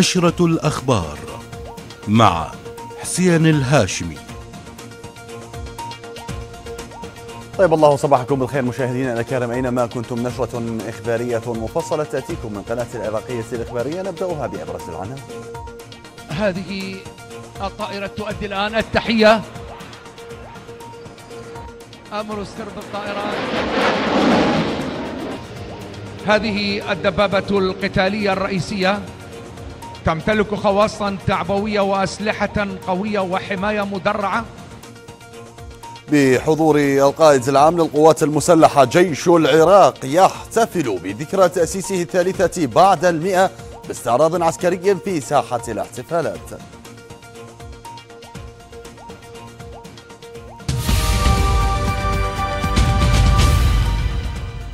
نشرة الأخبار مع حسين الهاشمي طيب الله صباحكم بالخير مشاهدينا الكرام أينما كنتم نشرة إخبارية مفصلة تأتيكم من قناة العراقية الإخبارية نبدأها بأبرز العناوين هذه الطائرة تؤدي الآن التحية أمر سرب الطائرات هذه الدبابة القتالية الرئيسية تمتلك خواصا تعبوية وأسلحة قوية وحماية مدرعة بحضور القائد العام للقوات المسلحة جيش العراق يحتفل بذكرى تأسيسه الثالثة بعد المئة باستعراض عسكري في ساحة الاحتفالات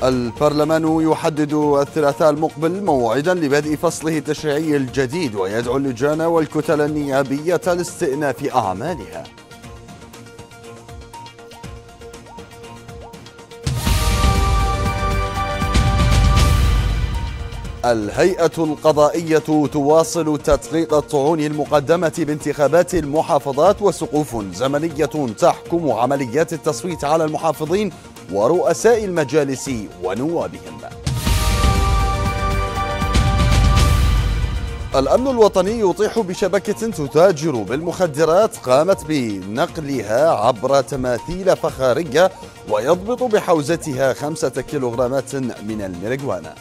البرلمان يحدد الثلاثاء المقبل موعدا لبدء فصله التشريعي الجديد ويدعو اللجان والكتل النيابية لاستئناف أعمالها الهيئة القضائية تواصل تدقيق الطعون المقدمة بانتخابات المحافظات وسقوف زمنية تحكم عمليات التصويت على المحافظين ورؤساء المجالس ونوابهم الأمن الوطني يطيح بشبكة تتاجر بالمخدرات قامت بنقلها عبر تماثيل فخارية ويضبط بحوزتها خمسة كيلوغرامات من الميريجوانا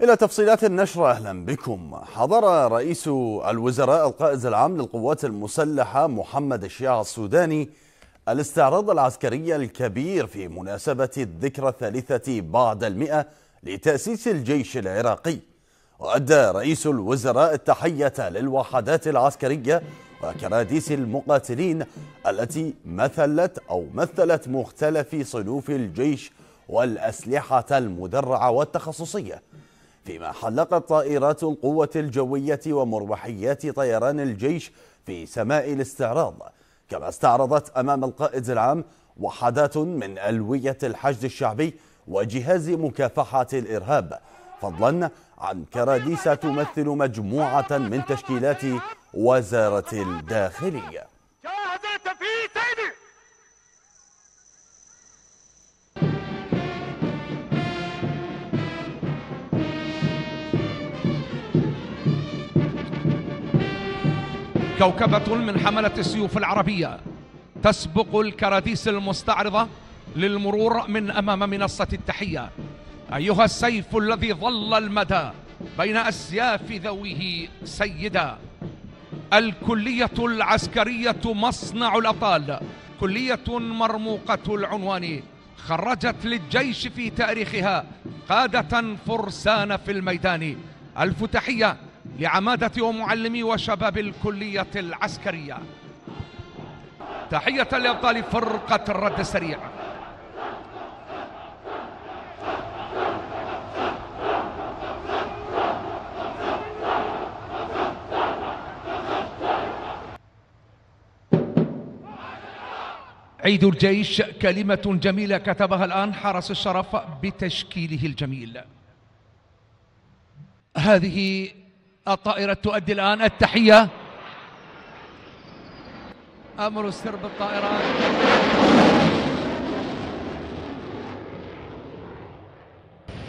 إلى تفصيلات النشرة أهلا بكم حضر رئيس الوزراء القائد العام للقوات المسلحة محمد الشيع السوداني الاستعراض العسكري الكبير في مناسبة الذكرى الثالثة بعد المئة لتأسيس الجيش العراقي وأدى رئيس الوزراء التحية للوحدات العسكرية وكراديس المقاتلين التي مثلت أو مثلت مختلف صنوف الجيش والأسلحة المدرعة والتخصصية فيما حلقت طائرات القوة الجوية ومروحيات طيران الجيش في سماء الاستعراض كما استعرضت أمام القائد العام وحدات من ألوية الحشد الشعبي وجهاز مكافحة الإرهاب فضلا عن كراديس تمثل مجموعة من تشكيلات وزارة الداخلية كوكبة من حملة السيوف العربية تسبق الكراديس المستعرضة للمرور من أمام منصة التحية أيها السيف الذي ظل المدى بين أسياف ذويه سيدا الكلية العسكرية مصنع الأبطال كلية مرموقة العنوان خرجت للجيش في تاريخها قادة فرسان في الميدان الف تحية لعمادة ومعلمي وشباب الكلية العسكرية تحية لأبطال فرقة الرد السريع عيد الجيش كلمة جميلة كتبها الآن حرس الشرف بتشكيله الجميل هذه الطائرة تؤدي الآن التحية أمر سرب الطائرات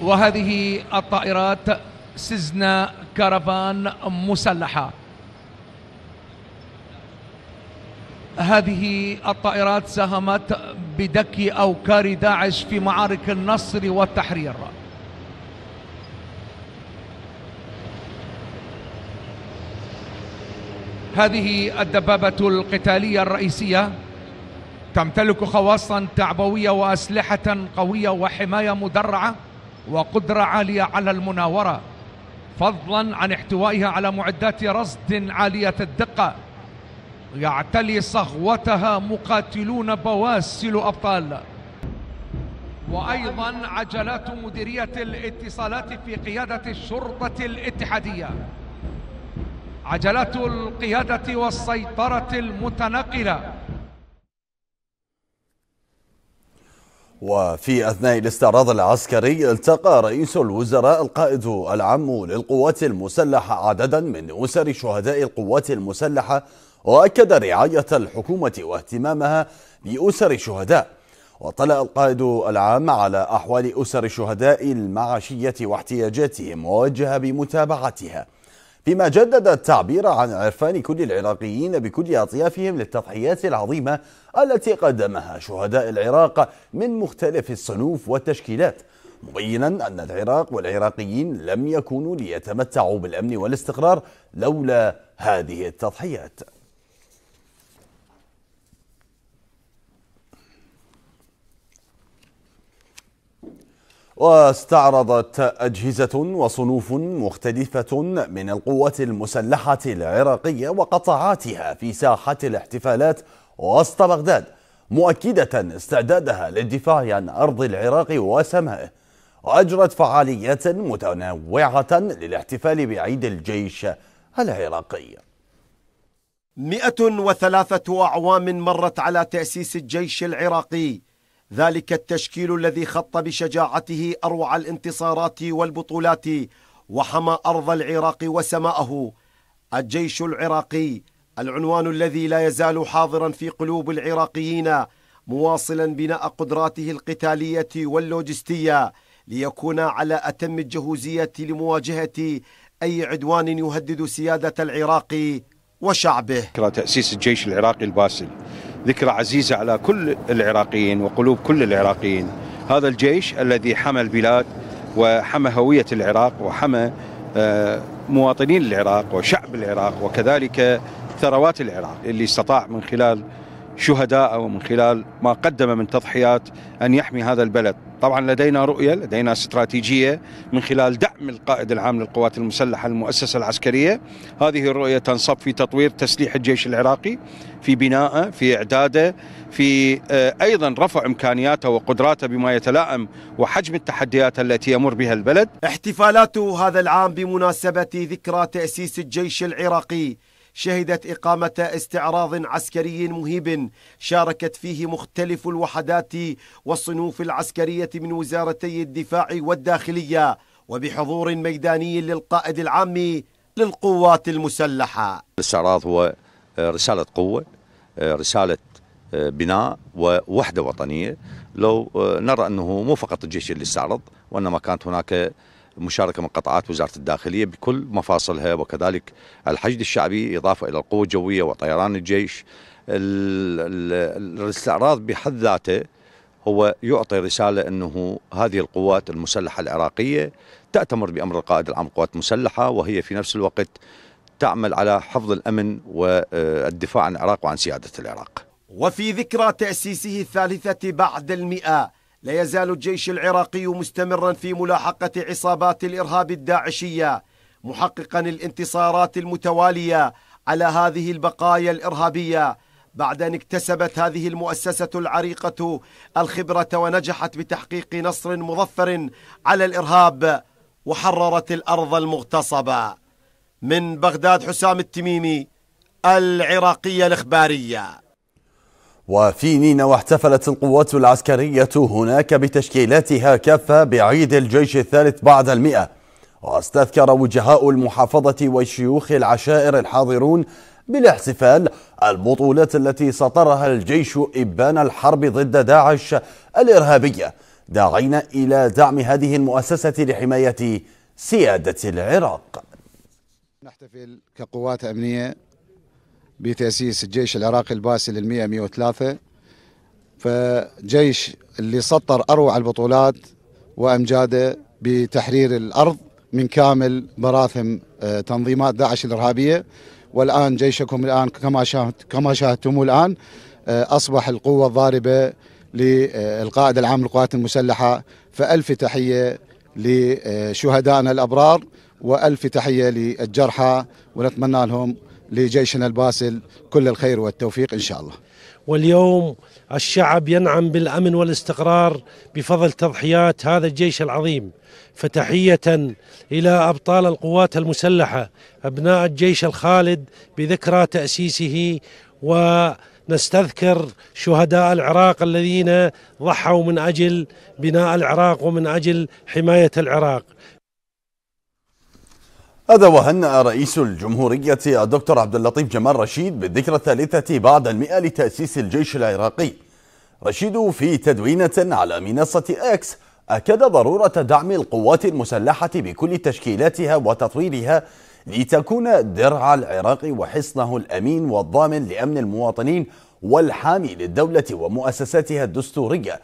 وهذه الطائرات سزنا كرفان مسلحة هذه الطائرات ساهمت بدك أوكار داعش في معارك النصر والتحرير هذه الدبابة القتالية الرئيسية تمتلك خواصا تعبوية وأسلحة قوية وحماية مدرعة وقدرة عالية على المناورة فضلا عن احتوائها على معدات رصد عالية الدقة يعتلي صهوتها مقاتلون بواسل أبطال وأيضا عجلات مديرية الاتصالات في قيادة الشرطة الاتحادية عجلة القيادة والسيطرة المتنقلة وفي أثناء الاستعراض العسكري التقى رئيس الوزراء القائد العام للقوات المسلحة عددا من أسر شهداء القوات المسلحة وأكد رعاية الحكومة واهتمامها بأسر الشهداء وطلع القائد العام على أحوال أسر الشهداء المعاشية واحتياجاتهم ووجه بمتابعتها بما جدد التعبير عن عرفان كل العراقيين بكل أطيافهم للتضحيات العظيمة التي قدمها شهداء العراق من مختلف الصنوف والتشكيلات مبينا أن العراق والعراقيين لم يكونوا ليتمتعوا بالأمن والاستقرار لولا هذه التضحيات واستعرضت أجهزة وصنوف مختلفة من القوات المسلحة العراقية وقطاعاتها في ساحة الاحتفالات وسط بغداد مؤكدة استعدادها للدفاع عن أرض العراق وسمائه وأجرت فعاليات متنوعة للاحتفال بعيد الجيش العراقي 103 أعوام مرت على تأسيس الجيش العراقي ذلك التشكيل الذي خط بشجاعته اروع الانتصارات والبطولات وحمى ارض العراق وسماءه الجيش العراقي العنوان الذي لا يزال حاضرا في قلوب العراقيين مواصلا بناء قدراته القتاليه واللوجستيه ليكون على اتم الجهوزيه لمواجهه اي عدوان يهدد سياده العراق وشعبه تاسيس الجيش العراقي الباسل ذكرى عزيزة على كل العراقيين وقلوب كل العراقيين هذا الجيش الذي حمى البلاد وحمى هوية العراق وحمى آه، مواطنين العراق وشعب العراق وكذلك ثروات العراق اللي استطاع من خلال شهداء ومن خلال ما قدم من تضحيات أن يحمي هذا البلد طبعا لدينا رؤية لدينا استراتيجية من خلال دعم القائد العام للقوات المسلحة المؤسسة العسكرية هذه الرؤية تنصب في تطوير تسليح الجيش العراقي في بنائه في إعداده في آه، أيضا رفع إمكانياته وقدراته بما يتلائم وحجم التحديات التي يمر بها البلد احتفالات هذا العام بمناسبة ذكرى تأسيس الجيش العراقي شهدت إقامة استعراض عسكري مهيب شاركت فيه مختلف الوحدات والصنوف العسكرية من وزارتي الدفاع والداخلية وبحضور ميداني للقائد العام للقوات المسلحة الاستعراض هو آه، رسالة قوة آه، رسالة آه، بناء ووحدة وطنية لو نرى أنه مو فقط الجيش اللي استعرض وإنما كانت هناك مشاركة من قطاعات وزارة الداخلية بكل مفاصلها وكذلك الحشد الشعبي إضافة إلى القوة الجوية وطيران الجيش الاستعراض بحد ذاته هو يعطي رسالة أنه هذه القوات المسلحة العراقية تأتمر بأمر القائد العام القوات المسلحة وهي في نفس الوقت تعمل على حفظ الأمن والدفاع عن العراق وعن سيادة العراق وفي ذكرى تأسيسه الثالثة بعد المئة لا يزال الجيش العراقي مستمرا في ملاحقة عصابات الإرهاب الداعشية محققا الانتصارات المتوالية على هذه البقايا الإرهابية بعد أن اكتسبت هذه المؤسسة العريقة الخبرة ونجحت بتحقيق نصر مظفر على الإرهاب وحررت الأرض المغتصبة من بغداد حسام التميمي العراقية الإخبارية وفي نينوى احتفلت القوات العسكرية هناك بتشكيلاتها كافة بعيد الجيش الثالث بعد المئة واستذكر وجهاء المحافظة وشيوخ العشائر الحاضرون بالاحتفال البطولات التي سطرها الجيش إبان الحرب ضد داعش الإرهابية داعين إلى دعم هذه المؤسسة لحماية سيادة العراق نحتفل كقوات أمنية بتأسيس الجيش العراقي الباسل المئة 103 فجيش اللي سطر أروع البطولات وأمجاده بتحرير الأرض من كامل براثم آه، تنظيمات داعش الإرهابية والآن جيشكم الآن كما شاهد كما شاهدتموه الآن آه، أصبح القوة الضاربة للقائد العام للقوات المسلحة فألف تحية لشهدائنا الأبرار وألف تحية للجرحى ونتمنى لهم لجيشنا الباسل كل الخير والتوفيق إن شاء الله واليوم الشعب ينعم بالأمن والاستقرار بفضل تضحيات هذا الجيش العظيم فتحية إلى أبطال القوات المسلحة أبناء الجيش الخالد بذكرى تأسيسه ونستذكر شهداء العراق الذين ضحوا من أجل بناء العراق ومن أجل حماية العراق هذا وهنأ رئيس الجمهورية الدكتور عبد اللطيف جمال رشيد بالذكرى الثالثة بعد المئة لتأسيس الجيش العراقي رشيد في تدوينة على منصة أكس أكد ضرورة دعم القوات المسلحة بكل تشكيلاتها وتطويرها لتكون درع العراق وحصنه الأمين والضامن لأمن المواطنين والحامي للدولة ومؤسساتها الدستورية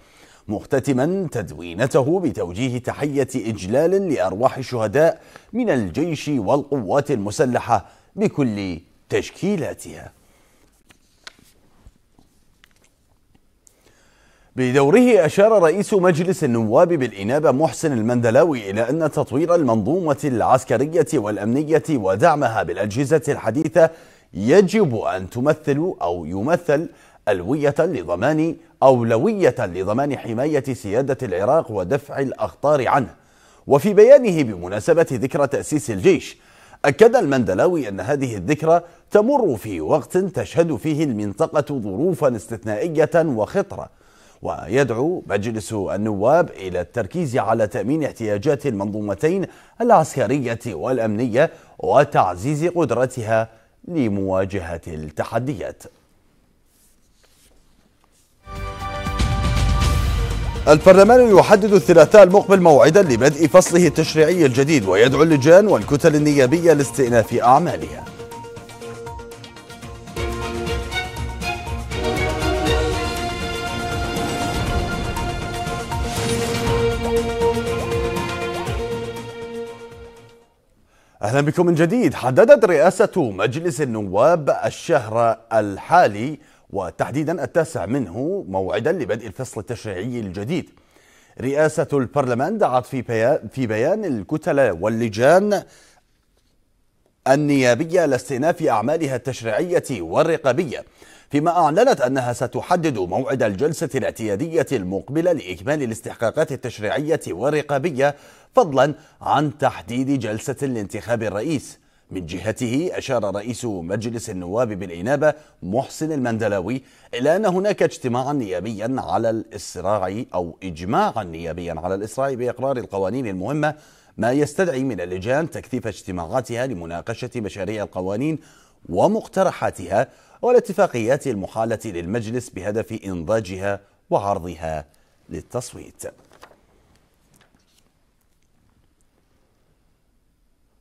مختتما تدوينته بتوجيه تحية إجلال لأرواح الشهداء من الجيش والقوات المسلحة بكل تشكيلاتها بدوره أشار رئيس مجلس النواب بالإنابة محسن المندلاوي إلى أن تطوير المنظومة العسكرية والأمنية ودعمها بالأجهزة الحديثة يجب أن تمثل أو يمثل ألوية لضمان أولوية لضمان حماية سيادة العراق ودفع الأخطار عنه وفي بيانه بمناسبة ذكرى تأسيس الجيش أكد المندلاوي أن هذه الذكرى تمر في وقت تشهد فيه المنطقة ظروفا استثنائية وخطرة ويدعو مجلس النواب إلى التركيز على تأمين احتياجات المنظومتين العسكرية والأمنية وتعزيز قدرتها لمواجهة التحديات البرلمان يحدد الثلاثاء المقبل موعدا لبدء فصله التشريعي الجديد ويدعو اللجان والكتل النيابية لاستئناف أعمالها اهلا بكم من جديد حددت رئاسه مجلس النواب الشهر الحالي وتحديدا التاسع منه موعدا لبدء الفصل التشريعي الجديد رئاسة البرلمان دعت في بيان, في بيان الكتلة واللجان النيابية لاستئناف أعمالها التشريعية والرقابية فيما أعلنت أنها ستحدد موعد الجلسة الاعتيادية المقبلة لإكمال الاستحقاقات التشريعية والرقابية فضلا عن تحديد جلسة لانتخاب الرئيس من جهته أشار رئيس مجلس النواب بالإنابة محسن المندلاوي إلى أن هناك اجتماعا نيابيا على الإسراع أو إجماعا نيابيا على الإسراع بإقرار القوانين المهمة ما يستدعي من اللجان تكثيف اجتماعاتها لمناقشة مشاريع القوانين ومقترحاتها والاتفاقيات المحالة للمجلس بهدف إنضاجها وعرضها للتصويت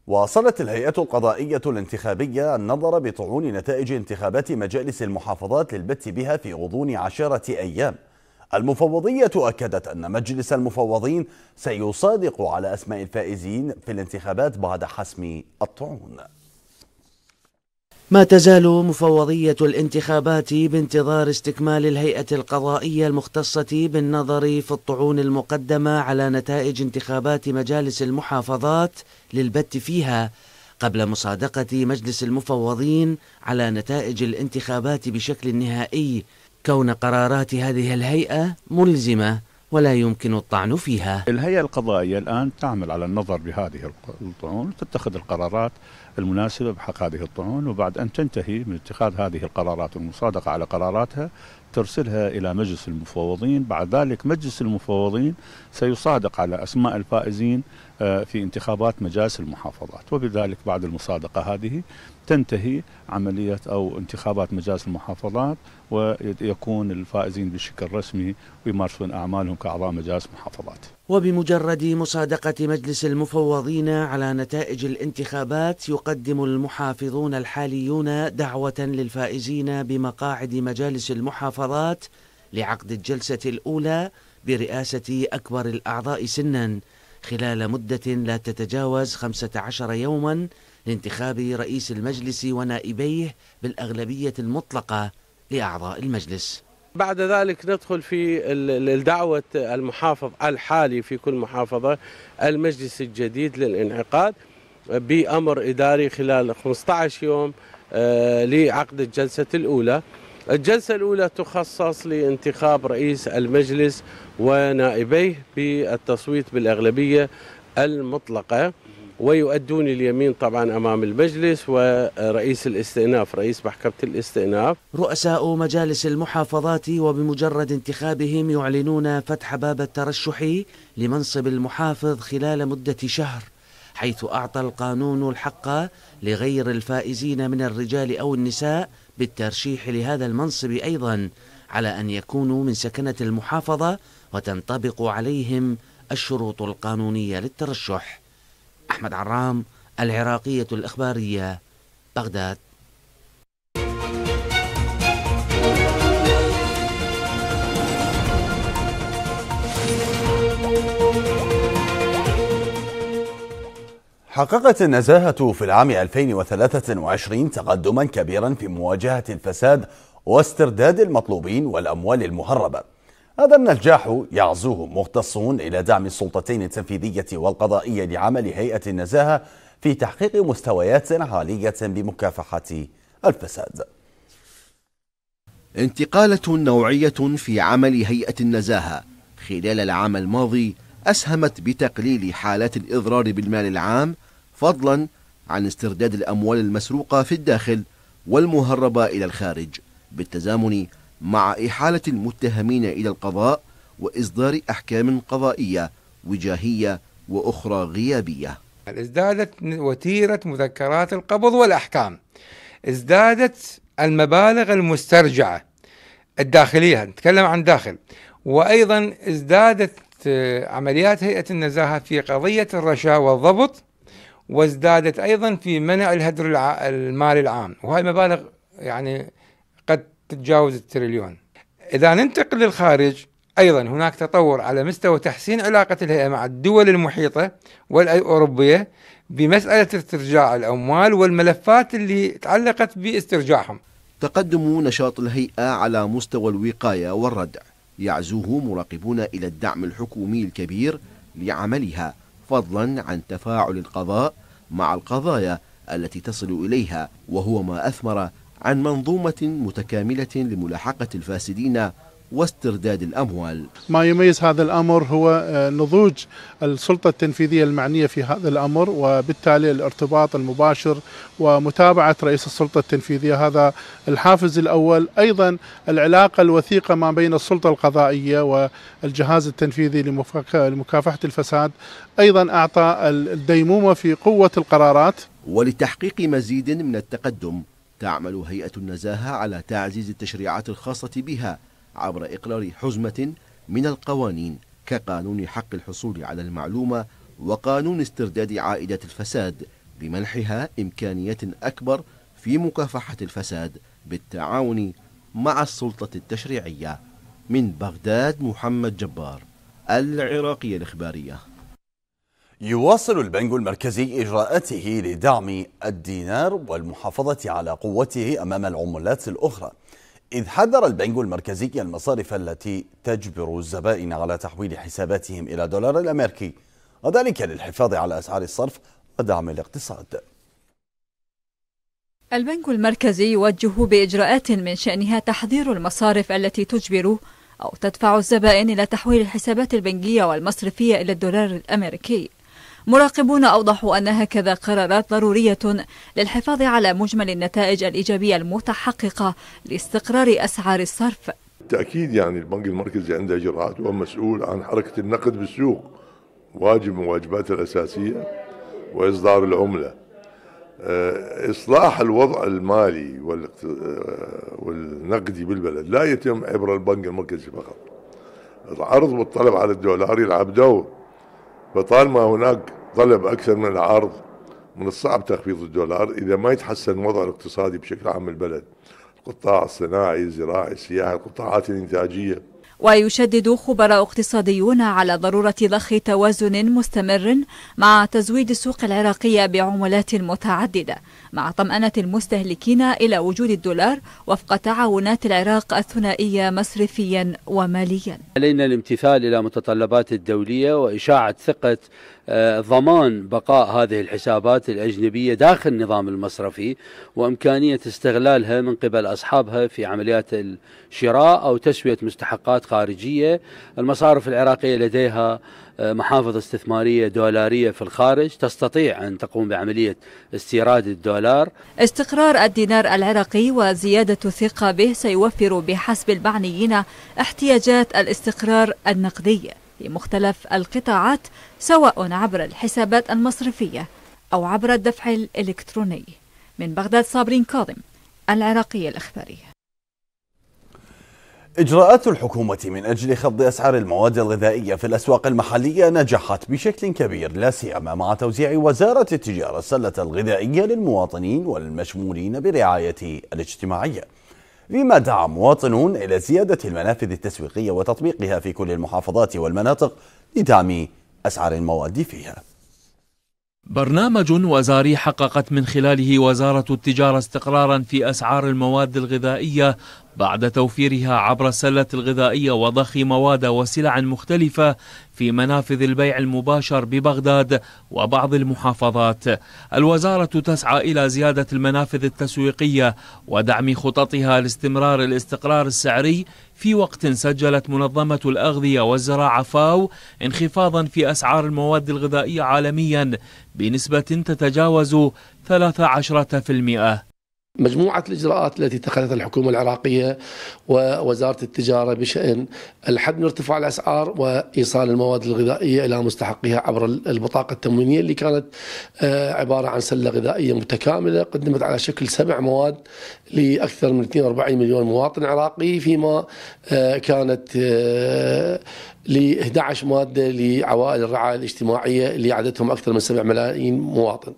واصلت الهيئة القضائية الانتخابية النظر بطعون نتائج انتخابات مجالس المحافظات للبت بها في غضون عشرة أيام المفوضية أكدت أن مجلس المفوضين سيصادق على أسماء الفائزين في الانتخابات بعد حسم الطعون ما تزال مفوضية الانتخابات بانتظار استكمال الهيئة القضائية المختصة بالنظر في الطعون المقدمة على نتائج انتخابات مجالس المحافظات للبت فيها قبل مصادقة مجلس المفوضين على نتائج الانتخابات بشكل نهائي كون قرارات هذه الهيئة ملزمة ولا يمكن الطعن فيها الهيئة القضائية الآن تعمل على النظر بهذه الطعون وتتخذ القرارات المناسبة بحق هذه الطعون وبعد أن تنتهي من اتخاذ هذه القرارات والمصادقة على قراراتها ترسلها إلى مجلس المفوضين بعد ذلك مجلس المفوضين سيصادق على أسماء الفائزين آه، في انتخابات مجالس المحافظات وبذلك بعد المصادقة هذه تنتهي عملية أو انتخابات مجالس المحافظات ويكون الفائزين بشكل رسمي ويمارسون أعمالهم كأعضاء مجالس محافظات وبمجرد مصادقة مجلس المفوضين على نتائج الانتخابات يقدم المحافظون الحاليون دعوة للفائزين بمقاعد مجالس المحافظات لعقد الجلسة الأولى برئاسة أكبر الأعضاء سناً خلال مدة لا تتجاوز 15 يوما لانتخاب رئيس المجلس ونائبيه بالأغلبية المطلقة لأعضاء المجلس بعد ذلك ندخل في دعوة المحافظ الحالي في كل محافظة المجلس الجديد للانعقاد بأمر إداري خلال 15 يوم آه، لعقد الجلسة الأولى الجلسة الأولى تخصص لانتخاب رئيس المجلس ونائبيه بالتصويت بالأغلبية المطلقة ويؤدون اليمين طبعا امام المجلس ورئيس الاستئناف رئيس محكمه الاستئناف رؤساء مجالس المحافظات وبمجرد انتخابهم يعلنون فتح باب الترشح لمنصب المحافظ خلال مده شهر حيث اعطى القانون الحق لغير الفائزين من الرجال او النساء بالترشيح لهذا المنصب أيضا على أن يكونوا من سكنة المحافظة وتنطبق عليهم الشروط القانونية للترشح أحمد عرام العراقية الإخبارية بغداد حققت النزاهة في العام 2023 تقدما كبيرا في مواجهة الفساد واسترداد المطلوبين والأموال المهربة هذا النجاح يعزوه مختصون إلى دعم السلطتين التنفيذية والقضائية لعمل هيئة النزاهة في تحقيق مستويات عالية بمكافحة الفساد انتقالة نوعية في عمل هيئة النزاهة خلال العام الماضي أسهمت بتقليل حالات الإضرار بالمال العام فضلا عن استرداد الأموال المسروقة في الداخل والمهربة إلى الخارج بالتزامن مع إحالة المتهمين إلى القضاء وإصدار أحكام قضائية وجاهية وأخرى غيابية ازدادت وتيرة مذكرات القبض والأحكام ازدادت المبالغ المسترجعة الداخلية نتكلم عن داخل وأيضا ازدادت آه، عمليات هيئة النزاهة في قضية الرشا والضبط وازدادت ايضا في منع الهدر المالي العام وهاي مبالغ يعني قد تتجاوز التريليون اذا ننتقل للخارج ايضا هناك تطور على مستوى تحسين علاقه الهيئه مع الدول المحيطه والاوروبيه بمساله استرجاع الاموال والملفات اللي تعلقت باسترجاعهم. تقدم نشاط الهيئه على مستوى الوقايه والردع يعزوه مراقبون الى الدعم الحكومي الكبير لعملها فضلا عن تفاعل القضاء مع القضايا التي تصل إليها وهو ما أثمر عن منظومة متكاملة لملاحقة الفاسدين واسترداد الأموال ما يميز هذا الأمر هو آه، نضوج السلطة التنفيذية المعنية في هذا الأمر وبالتالي الارتباط المباشر ومتابعة رئيس السلطة التنفيذية هذا الحافز الأول أيضا العلاقة الوثيقة ما بين السلطة القضائية والجهاز التنفيذي لمكافحة الفساد أيضا أعطى الديمومة في قوة القرارات ولتحقيق مزيد من التقدم تعمل هيئة النزاهة على تعزيز التشريعات الخاصة بها عبر إقرار حزمة من القوانين كقانون حق الحصول على المعلومة وقانون استرداد عائدة الفساد بمنحها إمكانية أكبر في مكافحة الفساد بالتعاون مع السلطة التشريعية من بغداد محمد جبار العراقية الإخبارية يواصل البنك المركزي إجراءاته لدعم الدينار والمحافظة على قوته أمام العملات الأخرى إذ حذر البنك المركزي المصارف التي تجبر الزبائن على تحويل حساباتهم إلى دولار الأمريكي وذلك للحفاظ على أسعار الصرف ودعم الاقتصاد البنك المركزي يوجه بإجراءات من شأنها تحذير المصارف التي تجبر أو تدفع الزبائن إلى تحويل الحسابات البنكية والمصرفية إلى الدولار الأمريكي مراقبون أوضحوا أن هكذا قرارات ضرورية للحفاظ على مجمل النتائج الإيجابية المتحققة لاستقرار أسعار الصرف بالتأكيد يعني البنك المركزي عنده إجراءات ومسؤول عن حركة النقد بالسوق واجب من واجباته الأساسية وإصدار العملة آه، إصلاح الوضع المالي آه، والنقدي بالبلد لا يتم عبر البنك المركزي فقط العرض والطلب على الدولار يلعب دور فطالما هناك طلب أكثر من العرض من الصعب تخفيض الدولار إذا ما يتحسن الوضع الاقتصادي بشكل عام البلد القطاع الصناعي الزراعي السياحي القطاعات الإنتاجية ويشدد خبراء اقتصاديون على ضرورة ضخ توازن مستمر مع تزويد السوق العراقية بعملات متعددة مع طمأنة المستهلكين إلى وجود الدولار وفق تعاونات العراق الثنائية مصرفيا وماليا علينا الامتثال إلى متطلبات الدولية وإشاعة ثقة آه، ضمان بقاء هذه الحسابات الأجنبية داخل النظام المصرفي وإمكانية استغلالها من قبل أصحابها في عمليات الشراء أو تسوية مستحقات خارجية المصارف العراقية لديها محافظ استثمارية دولارية في الخارج تستطيع أن تقوم بعملية استيراد الدولار استقرار الدينار العراقي وزيادة الثقة به سيوفر بحسب المعنيين احتياجات الاستقرار النقدي لمختلف القطاعات سواء عبر الحسابات المصرفية أو عبر الدفع الإلكتروني من بغداد صابرين كاظم العراقية الإخبارية إجراءات الحكومة من أجل خفض أسعار المواد الغذائية في الأسواق المحلية نجحت بشكل كبير لا سيما مع توزيع وزارة التجارة السلة الغذائية للمواطنين والمشمولين برعاية الاجتماعية فيما دعا مواطنون إلى زيادة المنافذ التسويقية وتطبيقها في كل المحافظات والمناطق لدعم أسعار المواد فيها برنامج وزاري حققت من خلاله وزارة التجارة استقرارا في أسعار المواد الغذائية بعد توفيرها عبر السلة الغذائية وضخ مواد وسلع مختلفة في منافذ البيع المباشر ببغداد وبعض المحافظات. الوزارة تسعى إلى زيادة المنافذ التسويقية ودعم خططها لاستمرار الاستقرار السعري في وقت سجلت منظمة الأغذية والزراعة فاو انخفاضا في أسعار المواد الغذائية عالميا بنسبة تتجاوز 13% مجموعة الإجراءات التي اتخذتها الحكومة العراقية ووزارة التجارة بشأن الحد من ارتفاع الأسعار وإيصال المواد الغذائية إلى مستحقها عبر البطاقة التموينية اللي كانت آه، عبارة عن سلة غذائية متكاملة قدمت على شكل سبع مواد لأكثر من 42 مليون مواطن عراقي فيما آه، كانت آه، ل 11 مادة لعوائل الرعاية الاجتماعية اللي عددهم أكثر من 7 ملايين مواطن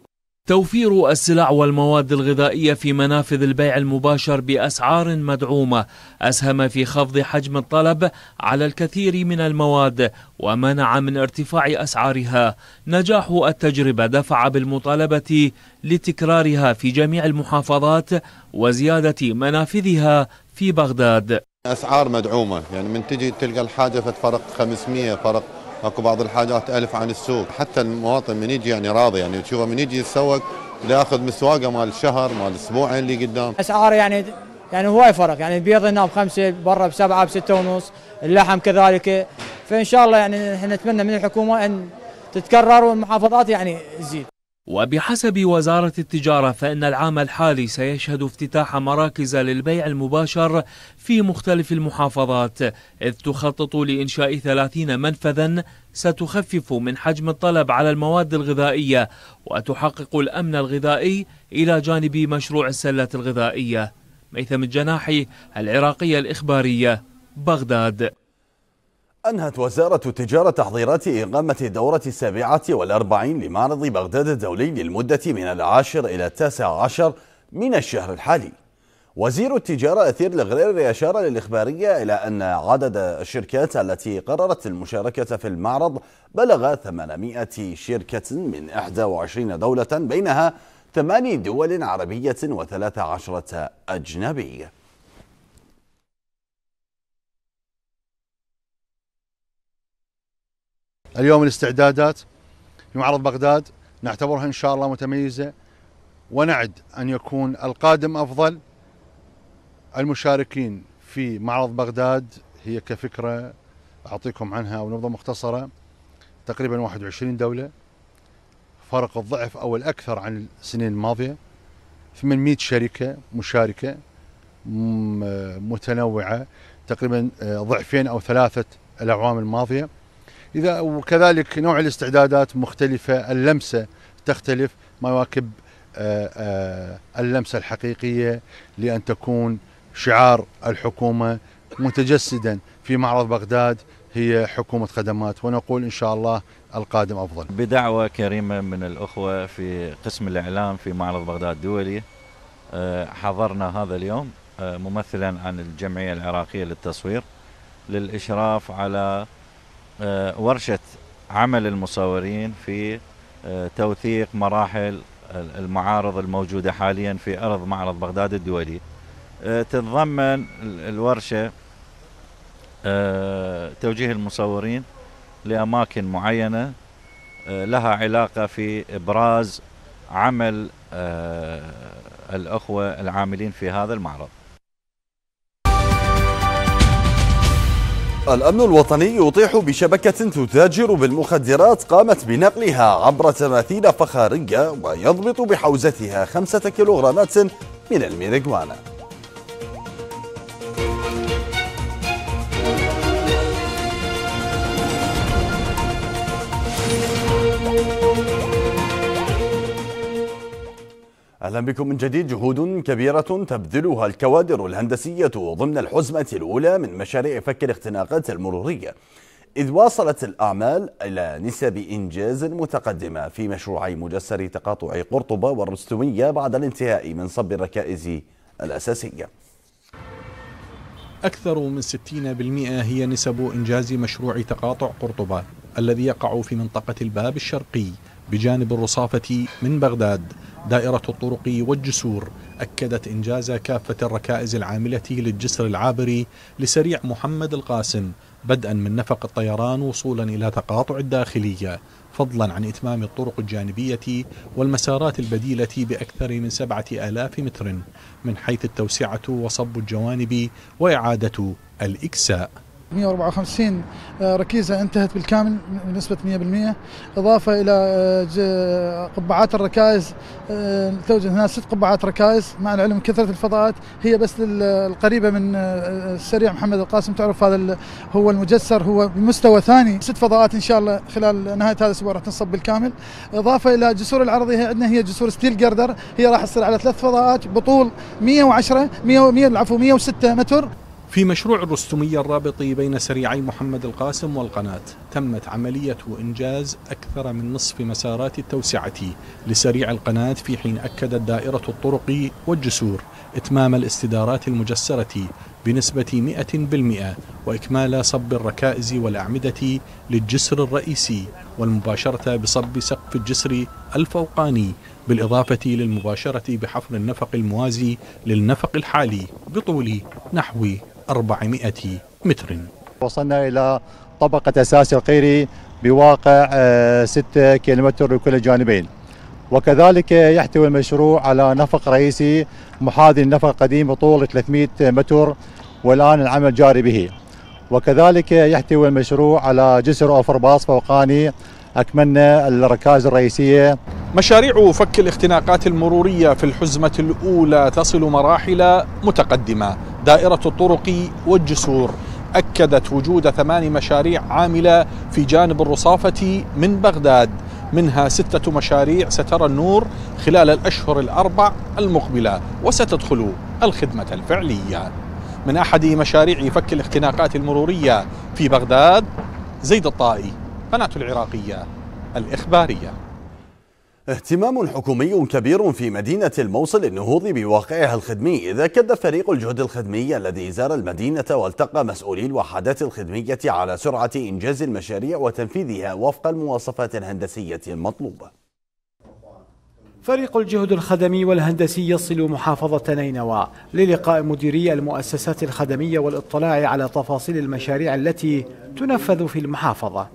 توفير السلع والمواد الغذائية في منافذ البيع المباشر بأسعار مدعومة أسهم في خفض حجم الطلب على الكثير من المواد ومنع من ارتفاع أسعارها نجاح التجربة دفع بالمطالبة لتكرارها في جميع المحافظات وزيادة منافذها في بغداد أسعار مدعومة يعني من تجي تلقى الحاجة فرق 500 فرق اكو بعض الحاجات الف عن السوق حتى المواطن من يجي يعني راضي يعني تشوفه من يجي يتسوق ياخذ مسواقه مال الشهر مال الاسبوعين اللي قدام اسعار يعني يعني هواي فرق يعني البيض هنا بخمسه برا بسبعه بسته ونص اللحم كذلك فان شاء الله يعني احنا نتمنى من الحكومه ان تتكرر والمحافظات يعني تزيد وبحسب وزارة التجارة فإن العام الحالي سيشهد افتتاح مراكز للبيع المباشر في مختلف المحافظات إذ تخطط لإنشاء ثلاثين منفذا ستخفف من حجم الطلب على المواد الغذائية وتحقق الأمن الغذائي إلى جانب مشروع السلة الغذائية ميثم الجناحي العراقية الإخبارية بغداد أنهت وزارة التجارة تحضيرات إقامة الدورة السابعة والأربعين لمعرض بغداد الدولي للمدة من العاشر إلى التاسع عشر من الشهر الحالي وزير التجارة أثير الغريري أشار للإخبارية إلى أن عدد الشركات التي قررت المشاركة في المعرض بلغ 800 شركة من 21 دولة بينها ثماني دول عربية وثلاث عشرة أجنبية اليوم الاستعدادات في معرض بغداد نعتبرها إن شاء الله متميزة ونعد أن يكون القادم أفضل المشاركين في معرض بغداد هي كفكرة أعطيكم عنها ونبذة مختصرة تقريبا 21 دولة فرق الضعف أو الأكثر عن السنين الماضية 800 شركة مشاركة متنوعة تقريبا آه، ضعفين أو ثلاثة الأعوام الماضية اذا وكذلك نوع الاستعدادات مختلفه اللمسه تختلف ما يواكب آه، آه، اللمسه الحقيقيه لان تكون شعار الحكومه متجسدا في معرض بغداد هي حكومة خدمات ونقول إن شاء الله القادم أفضل بدعوة كريمة من الأخوة في قسم الإعلام في معرض بغداد الدولي آه، حضرنا هذا اليوم ممثلا عن الجمعية العراقية للتصوير للإشراف على آه، ورشة عمل المصورين في آه، توثيق مراحل المعارض الموجودة حاليا في أرض معرض بغداد الدولي آه، تتضمن الورشة توجيه المصورين لأماكن معينة لها علاقة في إبراز عمل الأخوة العاملين في هذا المعرض الأمن الوطني يطيح بشبكة تتاجر بالمخدرات قامت بنقلها عبر تماثيل فخارية ويضبط بحوزتها خمسة كيلوغرامات من الميريجوانا أهلا بكم من جديد جهود كبيرة تبذلها الكوادر الهندسية ضمن الحزمة الأولى من مشاريع فك الاختناقات المرورية إذ واصلت الأعمال إلى نسب إنجاز متقدمة في مشروعي مجسر تقاطع قرطبة والرستمية بعد الانتهاء من صب الركائز الأساسية أكثر من 60% هي نسب إنجاز مشروع تقاطع قرطبة الذي يقع في منطقة الباب الشرقي بجانب الرصافة من بغداد دائرة الطرق والجسور أكدت إنجاز كافة الركائز العاملة للجسر العابر لسريع محمد القاسم بدءا من نفق الطيران وصولا إلى تقاطع الداخلية فضلا عن إتمام الطرق الجانبية والمسارات البديلة بأكثر من سبعة آلاف متر من حيث التوسعة وصب الجوانب وإعادة الإكساء 154 آه، ركيزة انتهت بالكامل بنسبة 100% إضافة إلى آه، آه، قبعات الركائز توجد هنا ست قبعات ركائز مع العلم كثرة الفضاءات هي بس القريبة من السريع محمد القاسم تعرف هذا هو المجسر هو بمستوى ثاني ست فضاءات إن شاء الله خلال نهاية هذا الأسبوع راح تنصب بالكامل إضافة إلى جسور العرضية هي عندنا هي جسور ستيل جردر هي راح تصير على ثلاث فضاءات بطول 110 100 عفوا 106 متر في مشروع الرستمية الرابطي بين سريعي محمد القاسم والقناة تمت عملية إنجاز أكثر من نصف مسارات التوسعة لسريع القناة في حين أكدت دائرة الطرق والجسور إتمام الاستدارات المجسرة بنسبة 100% وإكمال صب الركائز والأعمدة للجسر الرئيسي والمباشرة بصب سقف الجسر الفوقاني بالإضافة للمباشرة بحفر النفق الموازي للنفق الحالي بطول نحو 400 متر وصلنا إلى طبقة أساس القيري بواقع 6 آه، كيلومتر لكل الجانبين وكذلك يحتوي المشروع على نفق رئيسي محاذي النفق القديم بطول 300 متر والآن العمل جاري به وكذلك يحتوي المشروع على جسر أوفر باص فوقاني أكملنا الركائز الرئيسية مشاريع فك الاختناقات المرورية في الحزمة الأولى تصل مراحل متقدمة دائرة الطرق والجسور أكدت وجود ثمان مشاريع عاملة في جانب الرصافة من بغداد منها ستة مشاريع سترى النور خلال الأشهر الأربع المقبلة وستدخل الخدمة الفعلية من أحد مشاريع فك الاختناقات المرورية في بغداد زيد الطائي قناة العراقية الإخبارية اهتمام حكومي كبير في مدينة الموصل للنهوض بواقعها الخدمي إذا كد فريق الجهد الخدمي الذي زار المدينة والتقى مسؤولي الوحدات الخدمية على سرعة إنجاز المشاريع وتنفيذها وفق المواصفات الهندسية المطلوبة فريق الجهد الخدمي والهندسي يصل محافظة نينوى للقاء مديري المؤسسات الخدمية والاطلاع على تفاصيل المشاريع التي تنفذ في المحافظة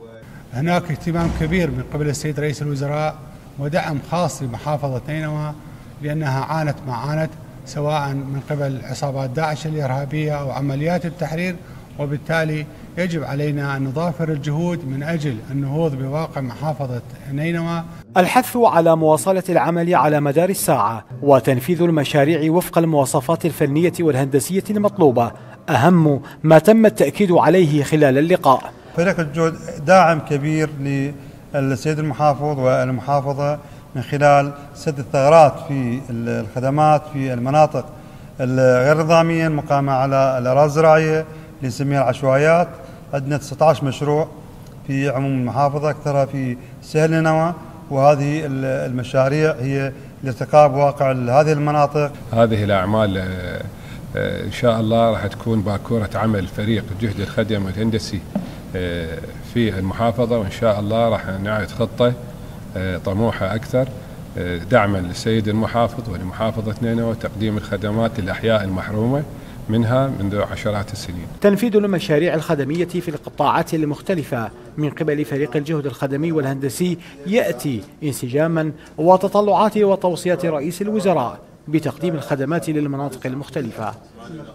هناك اهتمام كبير من قبل السيد رئيس الوزراء ودعم خاص لمحافظة نينوى لأنها عانت ما عانت سواء من قبل عصابات داعش الإرهابية أو عمليات التحرير وبالتالي يجب علينا أن نضافر الجهود من أجل النهوض بواقع محافظة نينوى الحث على مواصلة العمل على مدار الساعة وتنفيذ المشاريع وفق المواصفات الفنية والهندسية المطلوبة أهم ما تم التأكيد عليه خلال اللقاء فريق الجهد داعم كبير ل السيد المحافظ والمحافظة من خلال سد الثغرات في الخدمات في المناطق الغير نظامية المقامة على الأراضي الزراعية اللي نسميها العشوائيات عندنا 19 مشروع في عموم المحافظة أكثرها في سهل نوى وهذه المشاريع هي لارتقاء بواقع هذه المناطق هذه الأعمال آه، آه، إن شاء الله راح تكون باكورة عمل فريق جهد الخدمة الهندسي آه، في المحافظة وإن شاء الله راح نعيد خطة آه، طموحة أكثر آه، دعما للسيد المحافظ ولمحافظة نينوى وتقديم الخدمات للأحياء المحرومة منها منذ عشرات السنين تنفيذ المشاريع الخدمية في القطاعات المختلفة من قبل فريق الجهد الخدمي والهندسي يأتي انسجاما وتطلعات وتوصيات رئيس الوزراء بتقديم الخدمات للمناطق المختلفة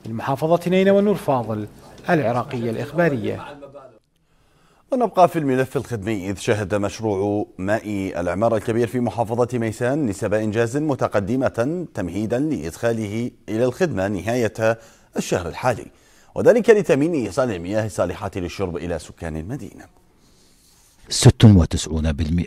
المحافظة نينوى والنور فاضل العراقية الإخبارية ونبقى في الملف الخدمي إذ شهد مشروع ماء العمارة الكبير في محافظة ميسان نسب إنجاز متقدمة تمهيدا لإدخاله إلى الخدمة نهاية الشهر الحالي وذلك لتمين إيصال المياه الصالحة للشرب إلى سكان المدينة 96%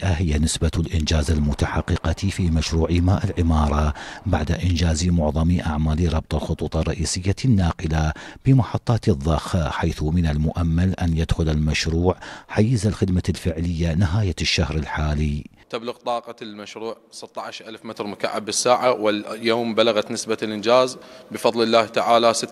هي نسبة الإنجاز المتحققة في مشروع ماء العمارة بعد إنجاز معظم أعمال ربط الخطوط الرئيسية الناقلة بمحطات الضخ حيث من المؤمل أن يدخل المشروع حيز الخدمة الفعلية نهاية الشهر الحالي تبلغ طاقة المشروع 16 ألف متر مكعب بالساعة واليوم بلغت نسبة الإنجاز بفضل الله تعالى 96%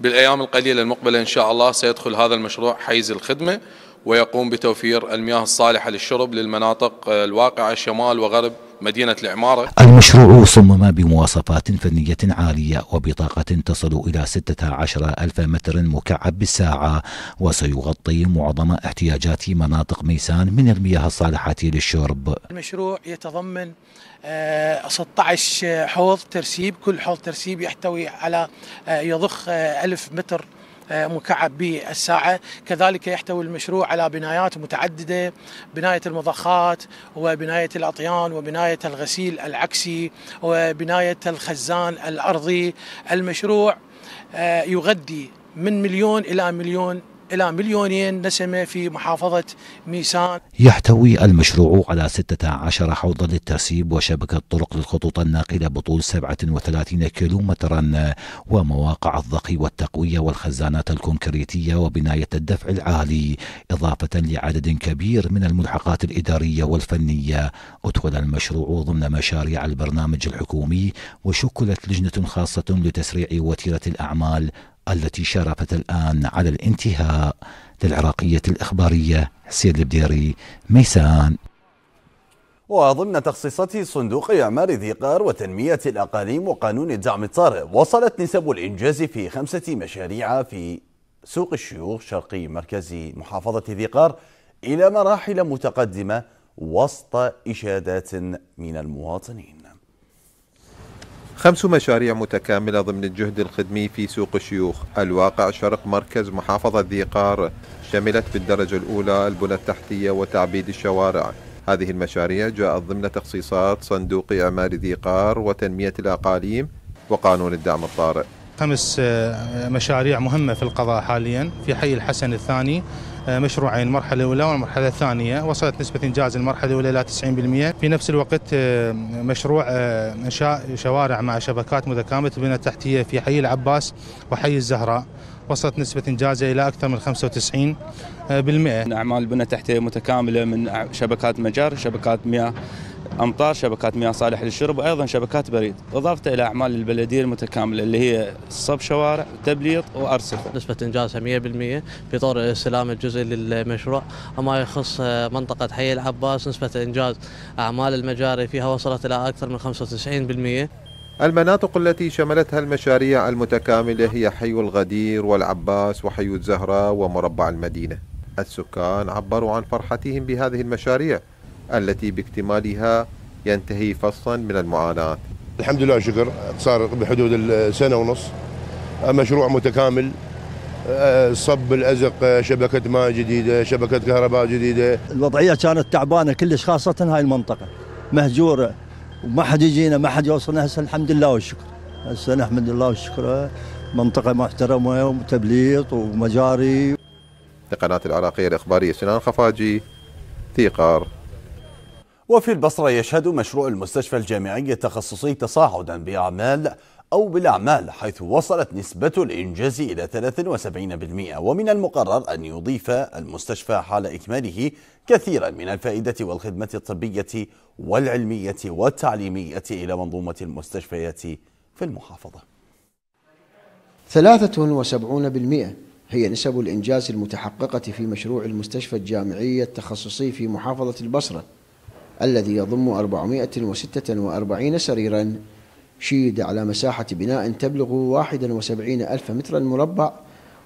بالأيام القليلة المقبلة إن شاء الله سيدخل هذا المشروع حيز الخدمة ويقوم بتوفير المياه الصالحة للشرب للمناطق الواقعة شمال وغرب مدينة العمارة المشروع صمم بمواصفات فنية عالية وبطاقة تصل إلى 16 ألف متر مكعب بالساعة وسيغطي معظم احتياجات مناطق ميسان من المياه الصالحة للشرب المشروع يتضمن 16 آه، حوض ترسيب كل حوض ترسيب يحتوي على آه، يضخ آه، ألف متر مكعب بالساعة كذلك يحتوي المشروع على بنايات متعددة بناية المضخات وبناية الأطيان وبناية الغسيل العكسي وبناية الخزان الأرضي المشروع آه، يغذي من مليون إلى مليون إلى مليونين نسمة في محافظة ميسان يحتوي المشروع على 16 حوضا للترسيب وشبكة طرق للخطوط الناقلة بطول 37 كيلومترا ومواقع الضخ والتقوية والخزانات الكونكريتية وبناية الدفع العالي إضافة لعدد كبير من الملحقات الإدارية والفنية أدخل المشروع ضمن مشاريع البرنامج الحكومي وشكلت لجنة خاصة لتسريع وتيرة الأعمال التي شرفت الآن على الانتهاء للعراقية الإخبارية سيد البديري ميسان وضمن تخصيصات صندوق إعمار ذي قار وتنمية الأقاليم وقانون الدعم الطارئ وصلت نسب الإنجاز في خمسة مشاريع في سوق الشيوخ شرقي مركز محافظة ذي قار إلى مراحل متقدمة وسط إشادات من المواطنين خمس مشاريع متكاملة ضمن الجهد الخدمي في سوق الشيوخ الواقع شرق مركز محافظة ذي قار شملت بالدرجة الأولى البنى التحتية وتعبيد الشوارع هذه المشاريع جاءت ضمن تخصيصات صندوق إعمار ذي قار وتنمية الأقاليم وقانون الدعم الطارئ خمس مشاريع مهمة في القضاء حاليا في حي الحسن الثاني آه، مشروعين المرحلة الأولى والمرحلة الثانية وصلت نسبة إنجاز المرحلة الأولى إلى 90% في نفس الوقت آه، مشروع آه، إنشاء شوارع مع شبكات متكاملة البنى التحتية في حي العباس وحي الزهراء وصلت نسبة إنجازها إلى أكثر من 95% أعمال البنى التحتية متكاملة من شبكات مجار شبكات مياه امطار شبكات مياه صالحه للشرب وايضا شبكات بريد اضافه الى اعمال البلديه المتكامله اللي هي صب شوارع تبليط وارصفه نسبه انجازها 100% في طور استلام الجزء للمشروع اما يخص منطقه حي العباس نسبه انجاز اعمال المجاري فيها وصلت الى اكثر من 95% المناطق التي شملتها المشاريع المتكاملة هي حي الغدير والعباس وحي الزهراء ومربع المدينة السكان عبروا عن فرحتهم بهذه المشاريع التي باكتمالها ينتهي فصلا من المعاناة الحمد لله شكر صار بحدود السنة ونص مشروع متكامل صب الازق شبكه ماء جديده شبكه كهرباء جديده الوضعيه كانت تعبانه كلش خاصه هاي المنطقه مهجوره وما حد يجينا ما حد يوصلنا هسه الحمد لله والشكر هسه نحمد الله والشكر منطقه محترمه وتبليط ومجاري لقناه العراقيه الاخباريه سنان خفاجي ثيقار وفي البصرة يشهد مشروع المستشفى الجامعي التخصصي تصاعدا بأعمال أو بالأعمال حيث وصلت نسبة الإنجاز إلى 73% ومن المقرر أن يضيف المستشفى حال إكماله كثيرا من الفائدة والخدمة الطبية والعلمية والتعليمية إلى منظومة المستشفيات في المحافظة 73% هي نسب الإنجاز المتحققة في مشروع المستشفى الجامعي التخصصي في محافظة البصرة الذي يضم 446 سريرا شيد على مساحة بناء تبلغ 71 ألف مترا مربع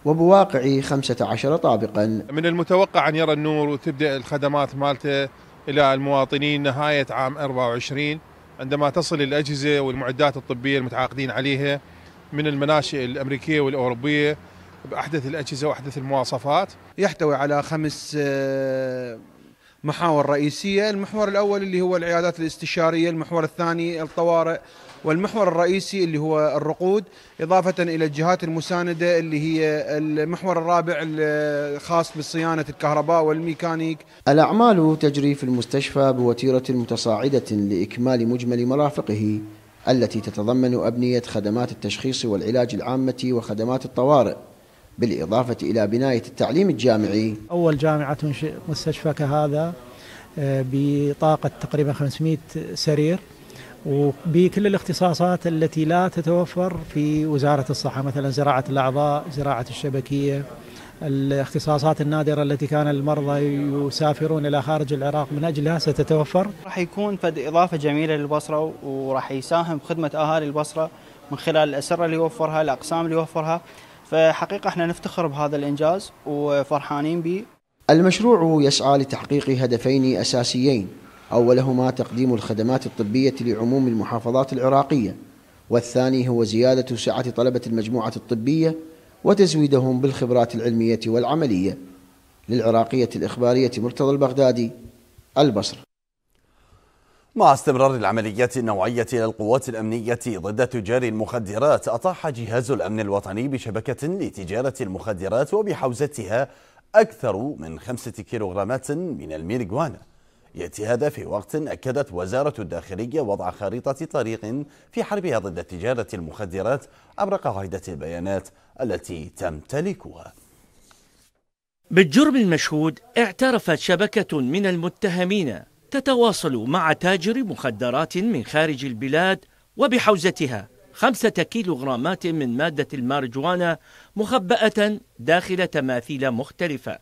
وبواقع 15 طابقا من المتوقع أن يرى النور وتبدأ الخدمات مالته إلى المواطنين نهاية عام 24 عندما تصل الأجهزة والمعدات الطبية المتعاقدين عليها من المناشئ الأمريكية والأوروبية بأحدث الأجهزة وأحدث المواصفات يحتوي على خمس آه، محاور رئيسية المحور الأول اللي هو العيادات الاستشارية المحور الثاني الطوارئ والمحور الرئيسي اللي هو الرقود إضافة إلى الجهات المساندة اللي هي المحور الرابع الخاص بصيانة الكهرباء والميكانيك الأعمال تجري في المستشفى بوتيرة متصاعدة لإكمال مجمل مرافقه التي تتضمن أبنية خدمات التشخيص والعلاج العامة وخدمات الطوارئ بالإضافة إلى بناية التعليم الجامعي أول جامعة تنشئ مستشفى كهذا آه، بطاقة تقريبا 500 سرير وبكل الاختصاصات التي لا تتوفر في وزارة الصحة مثلا زراعة الأعضاء زراعة الشبكية الاختصاصات النادرة التي كان المرضى يسافرون إلى خارج العراق من أجلها ستتوفر راح يكون فد إضافة جميلة للبصرة وراح يساهم بخدمة أهالي البصرة من خلال الأسرة اللي يوفرها الأقسام اللي يوفرها فحقيقة احنا نفتخر بهذا الإنجاز وفرحانين به المشروع يسعى لتحقيق هدفين أساسيين أولهما تقديم الخدمات الطبية لعموم المحافظات العراقية والثاني هو زيادة سعة طلبة المجموعة الطبية وتزويدهم بالخبرات العلمية والعملية للعراقية الإخبارية مرتضى البغدادي البصره مع استمرار العمليات النوعية للقوات الأمنية ضد تجار المخدرات أطاح جهاز الأمن الوطني بشبكة لتجارة المخدرات وبحوزتها أكثر من خمسة كيلوغرامات من الميريجوانا يأتي هذا في وقت أكدت وزارة الداخلية وضع خريطة طريق في حربها ضد تجارة المخدرات عبر قاعدة البيانات التي تمتلكها بالجرم المشهود اعترفت شبكة من المتهمين تتواصل مع تاجر مخدرات من خارج البلاد وبحوزتها خمسة كيلوغرامات من مادة المارجوانا مخبأة داخل تماثيل مختلفة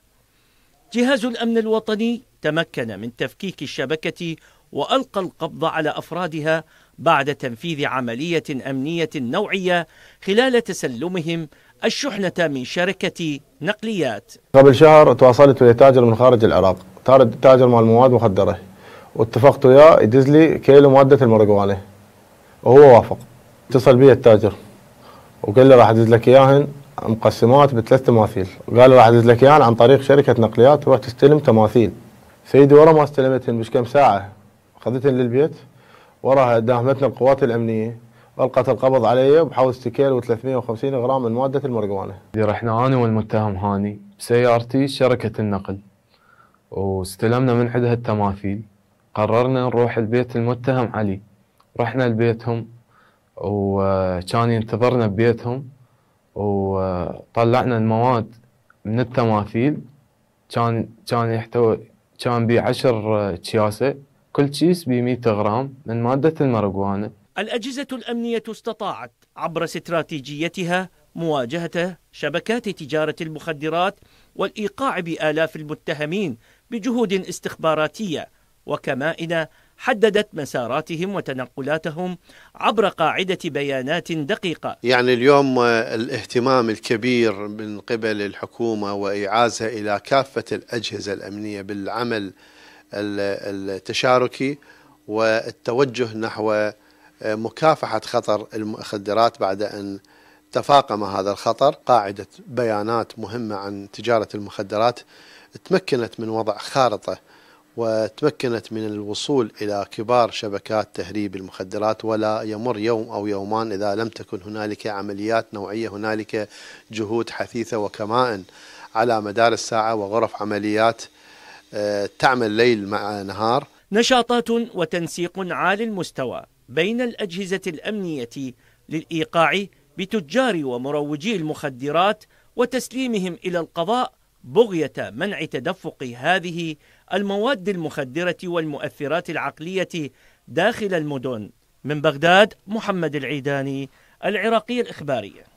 جهاز الأمن الوطني تمكن من تفكيك الشبكة وألقى القبض على أفرادها بعد تنفيذ عملية أمنية نوعية خلال تسلمهم الشحنة من شركة نقليات قبل شهر تواصلت ويا تاجر من خارج العراق تاجر مال مواد مخدرة واتفقت وياه يدز لي كيلو مادة المرقوالي وهو وافق اتصل بي التاجر وقال لي راح ادز لك اياهن مقسمات بثلاث تماثيل وقال لي راح ادز لك اياهن عن طريق شركة نقليات تروح تستلم تماثيل سيدي ورا ما استلمتهن مش كم ساعة اخذتهن للبيت وراها داهمتنا القوات الامنية القت القبض علي بحوزتي كيلو و350 غرام من ماده المرجوانه. رحنا انا والمتهم هاني بسيارتي شركه النقل واستلمنا من عندها التماثيل قررنا نروح البيت المتهم علي رحنا لبيتهم وكان ينتظرنا ببيتهم وطلعنا المواد من التماثيل كان كان يحتوي كان بي عشر كياسه كل كيس ب 100 غرام من ماده المارجوانا الاجهزه الامنيه استطاعت عبر استراتيجيتها مواجهه شبكات تجاره المخدرات والايقاع بالاف المتهمين بجهود استخباراتيه وكمائن حددت مساراتهم وتنقلاتهم عبر قاعدة بيانات دقيقة يعني اليوم آه، الاهتمام الكبير من قبل الحكومة وإعازها إلى كافة الأجهزة الأمنية بالعمل التشاركي والتوجه نحو آه، مكافحة خطر المخدرات بعد أن تفاقم هذا الخطر قاعدة بيانات مهمة عن تجارة المخدرات تمكنت من وضع خارطة وتمكنت من الوصول إلى كبار شبكات تهريب المخدرات ولا يمر يوم أو يومان إذا لم تكن هنالك عمليات نوعية هنالك جهود حثيثة وكمائن على مدار الساعة وغرف عمليات آه، تعمل ليل مع نهار نشاطات وتنسيق عالي المستوى بين الأجهزة الأمنية للإيقاع بتجار ومروجي المخدرات وتسليمهم إلى القضاء بغية منع تدفق هذه المواد المخدرة والمؤثرات العقلية داخل المدن من بغداد محمد العيداني العراقي الإخباري